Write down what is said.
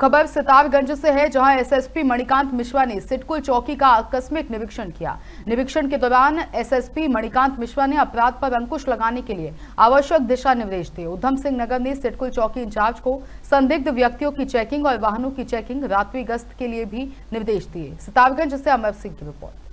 खबर सिताबगंज से है जहां एसएसपी मणिकांत मिश्रा ने सिटकुल चौकी का आकस्मिक निरीक्षण किया निरीक्षण के दौरान एसएसपी मणिकांत मिश्रा ने अपराध पर अंकुश लगाने के लिए आवश्यक दिशा निर्देश दिए उधम सिंह नगर ने सिटकुल चौकी इंचार्ज को संदिग्ध व्यक्तियों की चेकिंग और वाहनों की चेकिंग रात्रि गश्त के लिए भी निर्देश दिए सिताबगंज से अमर सिंह की रिपोर्ट